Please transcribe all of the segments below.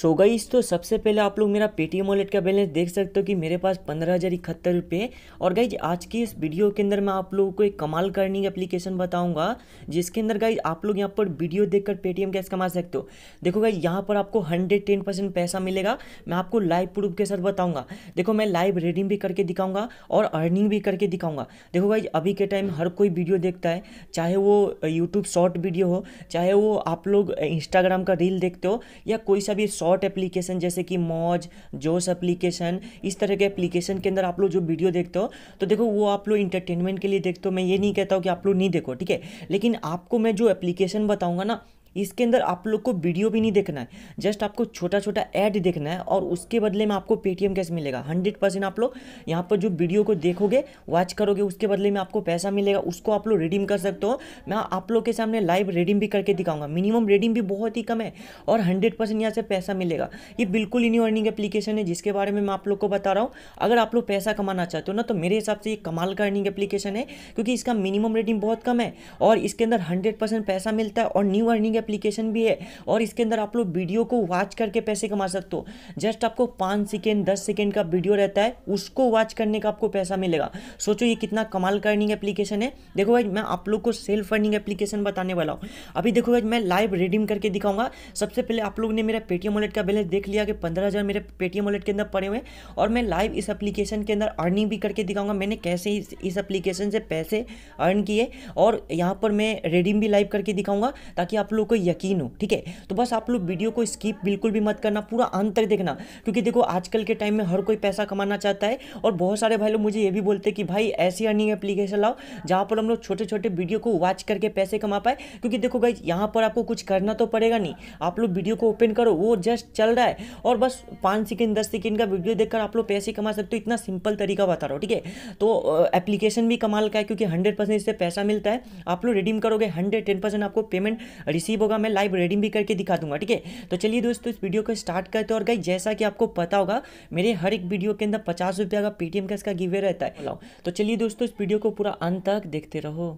सो गई तो सबसे पहले आप लोग मेरा पेटीएम वॉलेट का बैलेंस देख सकते हो कि मेरे पास पंद्रह हज़ार इकहत्तर रुपये और गाइज आज की इस वीडियो के अंदर मैं आप लोगों को एक कमाल करने की एप्लीकेशन बताऊंगा जिसके अंदर गाइज आप लोग यहाँ पर वीडियो देखकर पेटीएम कैसे कमा सकते हो देखो गाइज यहाँ पर आपको हंड्रेड टेन परसेंट पैसा मिलेगा मैं आपको लाइव प्रूफ के साथ बताऊँगा देखो मैं लाइव रीडिंग भी करके दिखाऊँगा और अर्निंग भी करके दिखाऊँगा देखो गाइज अभी के टाइम हर कोई वीडियो देखता है चाहे वो यूट्यूब शॉर्ट वीडियो हो चाहे वो आप लोग इंस्टाग्राम का रील देखते हो या कोई सा भी शॉर्ट शॉर्ट एप्लीकेशन जैसे कि मौज जोश एप्लीकेशन इस तरह के एप्लीकेशन के अंदर आप लोग जो वीडियो देखते हो तो देखो वो आप लोग इंटरटेनमेंट के लिए देखते हो मैं ये नहीं कहता हूँ कि आप लोग नहीं देखो ठीक है लेकिन आपको मैं जो एप्लीकेशन बताऊँगा ना इसके अंदर आप लोग को वीडियो भी नहीं देखना है जस्ट आपको छोटा छोटा ऐड देखना है और उसके बदले में आपको पेटीएम कैश मिलेगा हंड्रेड परसेंट आप लोग यहाँ पर जो वीडियो को देखोगे वॉच करोगे उसके बदले में आपको पैसा मिलेगा उसको आप लोग रिडीम कर सकते हो मैं आप लोग के सामने लाइव रिडीम भी करके दिखाऊंगा मिनिमम रिडीम भी बहुत ही कम है और हंड्रेड परसेंट यहाँ से पैसा मिलेगा ये बिल्कुल ही न्यू अर्निंग एप्लीकेशन है जिसके बारे में मैं आप लोग को बता रहा हूँ अगर आप लोग पैसा कमाना चाहते हो ना तो मेरे हिसाब से ये कमाल का अर्निंग एप्लीकेशन है क्योंकि इसका मिनिमम रेडिंग बहुत कम है और इसके अंदर हंड्रेड पैसा मिलता है और न्यू अर्निंग एप्लीकेशन भी है और इसके अंदर आप लोग वीडियो को वॉच करके पैसे कमा सकते हो जस्ट आपको पाँच सेकेंड दस सेकेंड का वीडियो रहता है उसको वॉच करने का आपको पैसा मिलेगा सोचो ये कितना कमाल का अर्निंग एप्लीकेशन है देखो भाई मैं आप लोग को सेल्फ अर्निंग एप्लीकेशन बताने वाला हूँ अभी देखो भाई मैं लाइव रिडीम करके दिखाऊंगा सबसे पहले आप लोग ने मेरा पेटीएम वॉलेट का बैलेंस देख लिया कि पंद्रह हज़ार मेरे पेटीएम वॉलेट के अंदर पड़े हुए और मैं लाइव इस एप्लीकेशन के अंदर अर्निंग भी करके दिखाऊंगा मैंने कैसे इस एप्लीकेशन से पैसे अर्न किए और यहाँ पर मैं रिडीम भी लाइव करके दिखाऊंगा ताकि आप लोग को यकीन हो ठीक है तो बस आप लोग वीडियो को स्किप बिल्कुल भी मत करना पूरा अंत तक देखना क्योंकि देखो आजकल के टाइम में हर कोई पैसा कमाना चाहता है और बहुत सारे भाई लोग मुझे ये भी बोलते कि भाई ऐसी अर्निंग एप्लीकेशन लाओ जहाँ पर हम लोग छोटे छोटे वीडियो को वॉच करके पैसे कमा पाए क्योंकि देखो भाई यहाँ पर आपको कुछ करना तो पड़ेगा नहीं आप लोग वीडियो को ओपन करो वो जस्ट चल रहा है और बस पाँच सेकेंड दस सेकेंड का वीडियो देखकर आप लोग पैसे कमा सकते हो इतना सिंपल तरीका बता रहा हूँ ठीक है तो एप्लीकेशन भी कमाल का है क्योंकि हंड्रेड परसेंट इससे पैसा मिलता है आप लोग रिडीम करोगे हंड्रेड टेन परसेंट आपको पेमेंट रिसीव पॉसिबल होगा मैं लाइव रेडिंग भी करके दिखा दूंगा ठीक है तो चलिए दोस्तों इस वीडियो को स्टार्ट करते हैं और गई जैसा कि आपको पता होगा मेरे हर एक वीडियो के अंदर पचास रुपया का पेटीएम का इसका गिवे रहता है तो चलिए दोस्तों इस वीडियो को पूरा अंत तक देखते रहो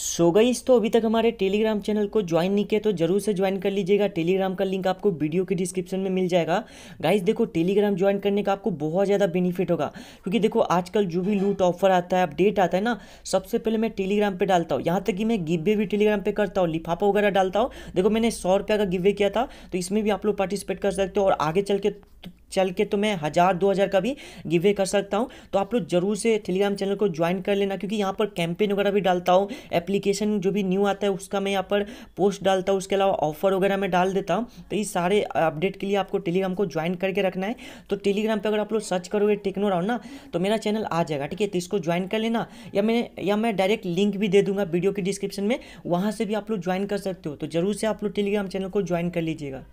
सो गई तो अभी तक हमारे टेलीग्राम चैनल को ज्वाइन नहीं किया तो जरूर से ज्वाइन कर लीजिएगा टेलीग्राम का लिंक आपको वीडियो के डिस्क्रिप्शन में मिल जाएगा गाइस देखो टेलीग्राम ज्वाइन करने का आपको बहुत ज़्यादा बेनिफिट होगा क्योंकि देखो आजकल जो भी लूट ऑफर आता है अपडेट आता है ना सबसे पहले मैं टेलीग्राम पर डालता हूँ यहाँ तक कि मैं गिब्बे भी टेलीग्राम पर करता हूँ लिफाफा वगैरह डालता हूँ देखो मैंने सौ रुपये का गिब्बे किया था तो इसमें भी आप लोग पार्टिसिपेट कर सकते हो और आगे चल के तो चल के तो मैं हज़ार दो हज़ार का भी गिवे कर सकता हूँ तो आप लोग जरूर से टेलीग्राम चैनल को ज्वाइन कर लेना क्योंकि यहाँ पर कैंपेन वगैरह भी डालता हूँ एप्लीकेशन जो भी न्यू आता है उसका मैं यहाँ पर पोस्ट डालता हूँ उसके अलावा ऑफर वगैरह मैं डाल देता हूँ तो इस सारे अपडेट के लिए आपको टेलीग्राम को ज्वाइन करके रखना है तो टेलीग्राम पर अगर आप लोग सर्च करोगे टेक्नो राउंड ना तो मेरा चैनल आ जाएगा ठीक है तो इसको ज्वाइन कर लेना या मैं या मैं डायरेक्ट लिंक भी दे दूंगा वीडियो के डिस्क्रिप्शन में वहाँ से भी आप लोग ज्वाइन कर सकते हो तो जरूर से आप लोग टेलीग्राम चैनल को ज्वाइन कर लीजिएगा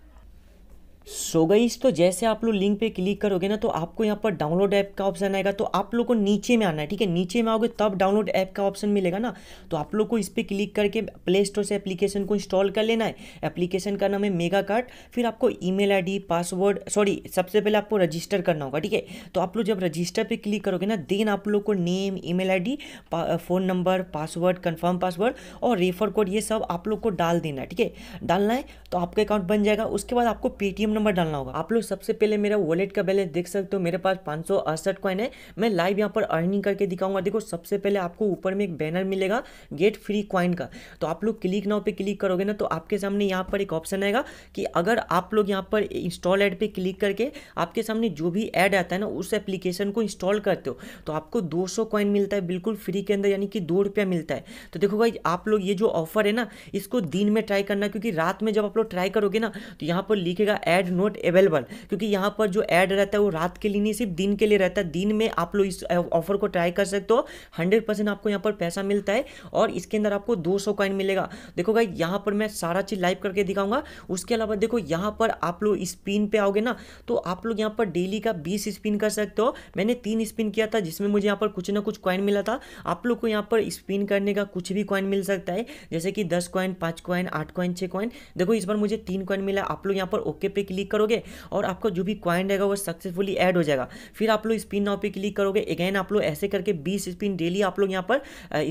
सो गईस तो जैसे आप लोग लिंक पे क्लिक करोगे ना तो आपको यहाँ पर डाउनलोड ऐप का ऑप्शन आएगा तो आप लोग को नीचे में आना है ठीक है नीचे में आओगे तब डाउनलोड ऐप का ऑप्शन मिलेगा ना तो आप लोग को इस पर क्लिक करके प्ले स्टोर से एप्लीकेशन को इंस्टॉल कर लेना है एप्लीकेशन का नाम है मेगा कार्ड फिर आपको ई मेल पासवर्ड सॉरी सबसे पहले आपको रजिस्टर करना होगा ठीक है तो आप लोग जब रजिस्टर पर क्लिक करोगे ना देन आप लोग को name email phone number password confirm password और रेफर कोड ये सब आप लोग को डाल देना है ठीक है डालना है तो आपका अकाउंट बन जाएगा उसके बाद आपको पेटीएम पेटीएम नंबर डालना होगा आप लोग सबसे पहले मेरा वॉलेट का बैलेंस देख सकते हो मेरे पास पाँच सौ है मैं लाइव यहाँ पर अर्निंग करके दिखाऊंगा देखो सबसे पहले आपको ऊपर में एक बैनर मिलेगा गेट फ्री क्वाइन का तो आप लोग क्लिक नाउ पे क्लिक करोगे ना तो आपके सामने यहाँ पर एक ऑप्शन आएगा कि अगर आप लोग यहाँ पर इंस्टॉल एड पे क्लिक करके आपके सामने जो भी एड आता है ना उस एप्लीकेशन को इंस्टॉल करते हो तो आपको दो सौ मिलता है बिल्कुल फ्री के अंदर यानी कि दो रुपया मिलता है तो देखो भाई आप लोग ये जो ऑफर है ना इसको दिन में ट्राई करना क्योंकि रात में जब आप लोग ट्राई करोगे ना तो यहाँ पर लिखेगा ऐड एड नोट अवेलेबल क्योंकि यहाँ पर जो ऐड रहता है वो रात के लिए नहीं सिर्फ दिन के लिए रहता है दिन में आप लोग इस ऑफर को ट्राई कर सकते हो हंड्रेड परसेंट आपको यहाँ पर पैसा मिलता है और इसके अंदर आपको दो सौ कॉइन मिलेगा देखो भाई यहाँ पर मैं सारा चीज़ लाइव करके दिखाऊंगा उसके अलावा देखो यहाँ पर आप लोग स्पिन पे आओगे ना तो आप लोग यहाँ पर डेली का बीस स्पिन कर सकते हो मैंने तीन स्पिन किया था जिसमें मुझे यहाँ पर कुछ ना कुछ कॉइन मिला था आप लोग को यहाँ पर स्पिन करने का कुछ भी कॉइन मिल सकता है जैसे कि दस कॉइन पाँच कॉइन आठ कॉइन छः कॉइन देखो इस बार मुझे तीन कॉइन मिला आप लोग यहाँ पर ओके पे क्लिक करोगे और आपको जो भी क्वाइन रहेगा वो सक्सेसफुली ऐड हो जाएगा फिर आप लोग स्पिन नाव पे क्लिक करोगे अगेन आप लोग ऐसे करके बीस स्पिन डेली आप लोग यहाँ पर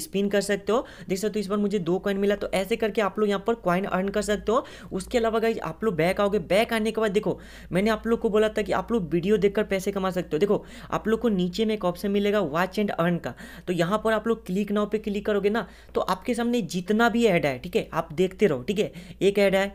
स्पिन कर सकते हो देख सकते हो इस बार मुझे दो कॉइन मिला तो ऐसे करके आप लोग यहाँ पर क्वाइन अर्न कर सकते हो उसके अलावा अगर आप लोग बैक आओगे बैक आने के बाद देखो मैंने आप लोग को बोला था कि आप लोग वीडियो देखकर पैसे कमा सकते हो देखो आप लोग को नीचे में एक ऑप्शन मिलेगा वॉच एंड अर्न का तो यहाँ पर आप लोग क्लिक नाव पर क्लिक करोगे ना तो आपके सामने जितना भी ऐड है ठीक है आप देखते रहो ठीक है एक ऐड है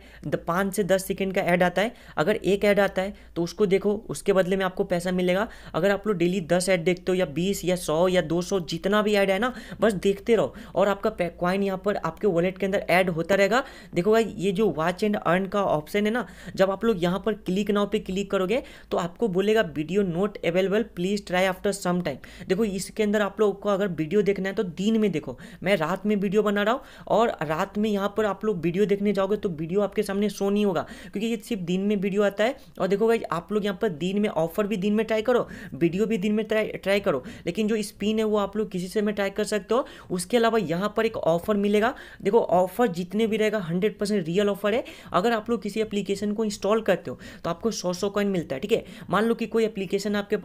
पाँच से दस सेकेंड का ऐड आता है अगर एक ऐड आता है तो उसको देखो उसके बदले में आपको पैसा मिलेगा अगर आप लोग डेली दस ऐड देखते हो या बीस या सौ या दो सौ जितना भी ऐड है ना बस देखते रहो और आपका क्वाइन यहाँ पर आपके वॉलेट के अंदर ऐड होता रहेगा देखो भाई ये जो वॉच एंड अर्न का ऑप्शन है ना जब आप लोग यहाँ पर क्लिक नाव पर क्लिक करोगे तो आपको बोलेगा video not available please try after some time देखो इसके अंदर आप लोग को अगर वीडियो देखना है तो दिन में देखो मैं रात में वीडियो बना रहा हूँ और रात में यहाँ पर आप लोग वीडियो देखने जाओगे तो वीडियो आपके सामने शो नहीं होगा क्योंकि ये सिर्फ दिन में वीडियो आता है और देखो भाई आप लोग यहाँ पर दिन में ऑफर भी दिन में ट्राई करो वीडियो भी दिन में ट्राई करो लेकिन जो स्पिन है वो आप लोग किसी से में ट्राई कर सकते हो उसके अलावा यहाँ पर एक ऑफर मिलेगा देखो ऑफर जितने भी रहेगा हंड्रेड परसेंट रियल ऑफर है अगर आप लोग किसी एप्लीकेशन को इंस्टॉल करते हो तो आपको सौ सौ कॉइन मिलता है ठीक है मान लो कि कोई एप्लीकेशन आपके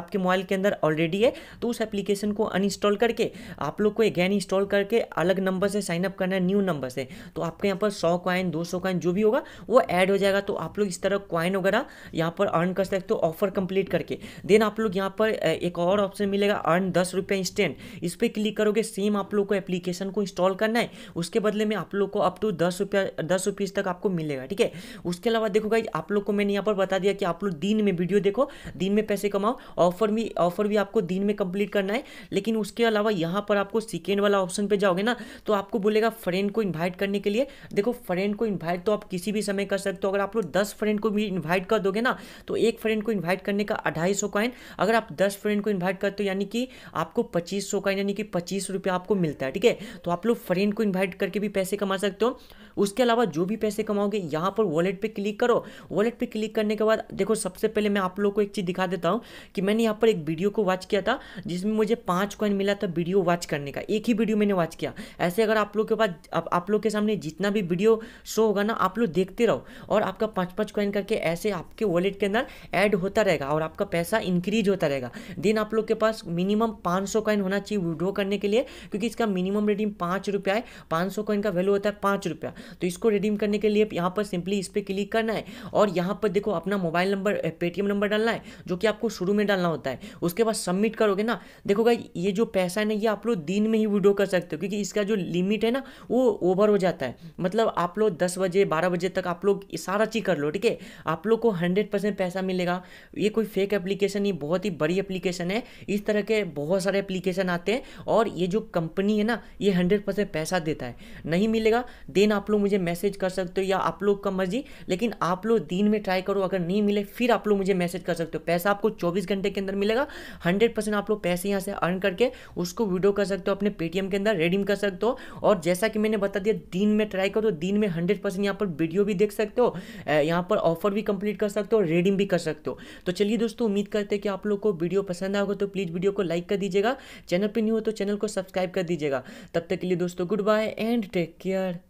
आपके मोबाइल के अंदर ऑलरेडी है तो उस एप्लीकेशन को अनइंस्टॉल करके आप लोग को अगैन इंस्टॉल करके अलग नंबर से साइनअप करना है न्यू नंबर से तो आपके यहाँ पर सौ कॉइन दो सौ कॉइन जो भी होगा वो ऐड हो जाएगा तो आप लोग इस तरह क्वाइन वगैरह यहाँ पर अर्न कर सकते हो ऑफर कंप्लीट करके देन आप लोग यहाँ पर एक और ऑप्शन मिलेगा अर्न दस रुपये इंस्टेंट इस पर क्लिक करोगे सेम आप लोग को एप्लीकेशन को इंस्टॉल करना है उसके बदले में आप लोग को अप टू दस रुपया दस रुपीज़ तक आपको मिलेगा ठीक है उसके अलावा देखो भाई आप लोग को मैंने यहाँ पर बता दिया कि आप लोग दिन में वीडियो देखो दिन में पैसे कमाओ ऑफर भी ऑफर भी आपको दिन में कंप्लीट करना है लेकिन उसके अलावा यहाँ पर आपको सेकेंड वाला ऑप्शन पर जाओगे ना तो आपको बोलेगा फ्रेंड को इन्वाइट करने के लिए देखो फ्रेंड को इन्वाइट तो आप किसी भी समय कर सकते हो अगर आप वो दस फ्रेंड को भी इन्वाइट कर दोगे ना तो एक फ्रेंड को इन्वाइट करने का अढ़ाई सौ कॉइन अगर आप दस फ्रेंड को इन्वाइट करते हो यानी कि आपको पच्चीस सौ कॉइन यानी कि पच्चीस रुपये आपको मिलता है ठीक है तो आप लोग फ्रेंड को इन्वाइट करके भी पैसे कमा सकते हो उसके अलावा जो भी पैसे कमाओगे यहाँ पर वॉलेट पर क्लिक करो वॉलेट पर क्लिक करने के बाद देखो सबसे पहले मैं आप लोग को एक चीज़ दिखा देता हूँ कि मैंने यहाँ पर एक वीडियो को वॉच किया था जिसमें मुझे पाँच कॉइन मिला था वीडियो वॉच करने का एक ही वीडियो मैंने वॉच किया ऐसे अगर आप लोग के पास आप, आप लोग के सामने जितना भी वीडियो शो होगा ना आप लोग देखते रहो और आपका पाँच पाँच कॉइन करके ऐसे आपके वॉलेट के अंदर ऐड होता रहेगा और आपका पैसा इंक्रीज होता रहेगा दिन आप लोग के पास मिनिमम पाँच सौ कॉइन होना चाहिए विड्रॉ करने के लिए क्योंकि इसका मिनिमम रिडीम पाँच रुपया है पाँच सौ कॉइन का वैल्यू होता है पाँच रुपया तो इसको रिडीम करने के लिए यहाँ पर सिंपली इस पर क्लिक करना है और यहाँ पर देखो अपना मोबाइल नंबर पेटीएम नंबर डालना है जो कि आपको शुरू में डालना होता है उसके बाद सबमिट करोगे ना देखो भाई ये जो पैसा है ना ये आप लोग दिन में ही विड्रॉ कर सकते हो क्योंकि इसका जो लिमिट है ना वो ओवर हो जाता है मतलब आप लोग दस बजे बारह बजे तक आप लोग सारा ही कर लो ठीक है आप लोग को हंड्रेड परसेंट पैसा मिलेगा ये कोई फेक एप्लीकेशन नहीं बहुत ही बड़ी एप्लीकेशन है इस तरह के बहुत सारे एप्लीकेशन आते हैं और ये जो कंपनी है ना ये हंड्रेड परसेंट पैसा देता है नहीं मिलेगा देन आप लोग मुझे मैसेज कर सकते हो या आप लोग का मर्जी लेकिन आप लोग दिन में ट्राई करो अगर नहीं मिले फिर आप लोग मुझे मैसेज कर सकते हो पैसा आपको चौबीस घंटे के अंदर मिलेगा हंड्रेड परसेंट आप लोग पैसे यहाँ से अर्न करके उसको वीडियो कर सकते हो अपने पेटीएम के अंदर रेडीम कर सकते हो और जैसा कि मैंने बता दिया दिन में ट्राई करो दिन में हंड्रेड परसेंट यहाँ पर वीडियो भी देख सकते हो यहाँ पर ऑफर भी कंप्लीट कर सकते हो और रेडिंग भी कर सकते हो तो चलिए दोस्तों उम्मीद करते हैं कि आप लोग को वीडियो पसंद आएगा तो प्लीज़ वीडियो को लाइक कर दीजिएगा चैनल पर नहीं हो तो चैनल को सब्सक्राइब कर दीजिएगा तब तक के लिए दोस्तों goodbye and take care